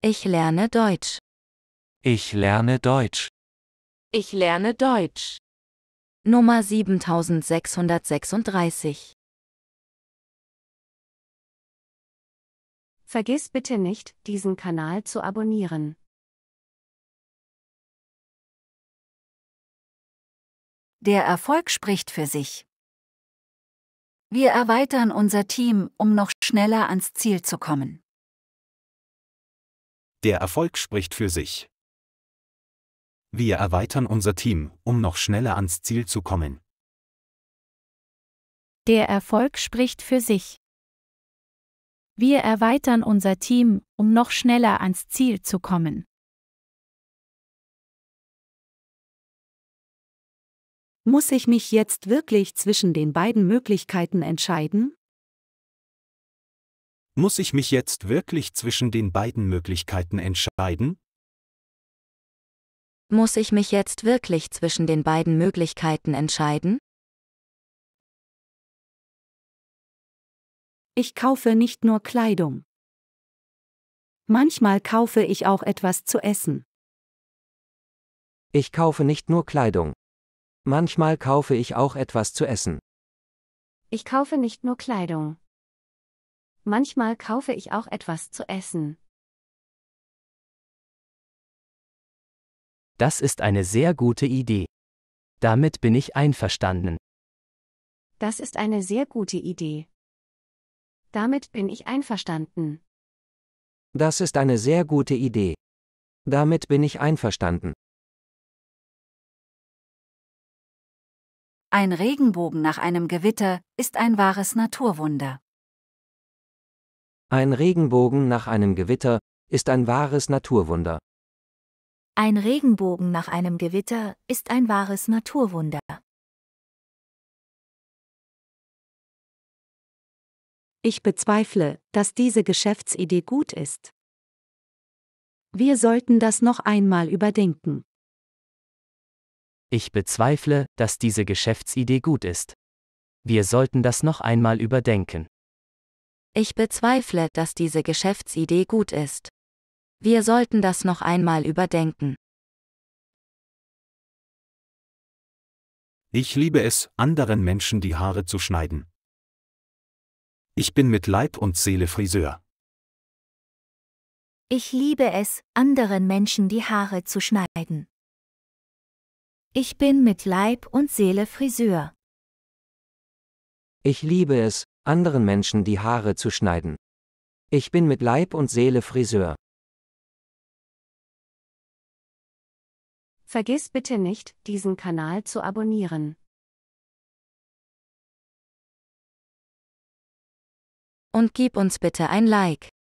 Ich lerne Deutsch. Ich lerne Deutsch. Ich lerne Deutsch. Nummer 7636. Vergiss bitte nicht, diesen Kanal zu abonnieren. Der Erfolg spricht für sich. Wir erweitern unser Team, um noch schneller ans Ziel zu kommen. Der Erfolg spricht für sich. Wir erweitern unser Team, um noch schneller ans Ziel zu kommen. Der Erfolg spricht für sich. Wir erweitern unser Team, um noch schneller ans Ziel zu kommen. Muss ich mich jetzt wirklich zwischen den beiden Möglichkeiten entscheiden? Muss ich mich jetzt wirklich zwischen den beiden Möglichkeiten entscheiden? Muss ich mich jetzt wirklich zwischen den beiden Möglichkeiten entscheiden? Ich kaufe nicht nur Kleidung. Manchmal kaufe ich auch etwas zu essen. Ich kaufe nicht nur Kleidung. Manchmal kaufe ich auch etwas zu essen. Ich kaufe nicht nur Kleidung. Manchmal kaufe ich auch etwas zu essen. Das ist eine sehr gute Idee. Damit bin ich einverstanden. Das ist eine sehr gute Idee. Damit bin ich einverstanden. Das ist eine sehr gute Idee. Damit bin ich einverstanden. Ein Regenbogen nach einem Gewitter ist ein wahres Naturwunder. Ein Regenbogen nach einem Gewitter ist ein wahres Naturwunder. Ein Regenbogen nach einem Gewitter ist ein wahres Naturwunder. Ich bezweifle, dass diese Geschäftsidee gut ist. Wir sollten das noch einmal überdenken. Ich bezweifle, dass diese Geschäftsidee gut ist. Wir sollten das noch einmal überdenken. Ich bezweifle, dass diese Geschäftsidee gut ist. Wir sollten das noch einmal überdenken. Ich liebe es, anderen Menschen die Haare zu schneiden. Ich bin mit Leib und Seele Friseur. Ich liebe es, anderen Menschen die Haare zu schneiden. Ich bin mit Leib und Seele Friseur. Ich liebe es, anderen Menschen die Haare zu schneiden. Ich bin mit Leib und Seele Friseur. Vergiss bitte nicht, diesen Kanal zu abonnieren. Und gib uns bitte ein Like.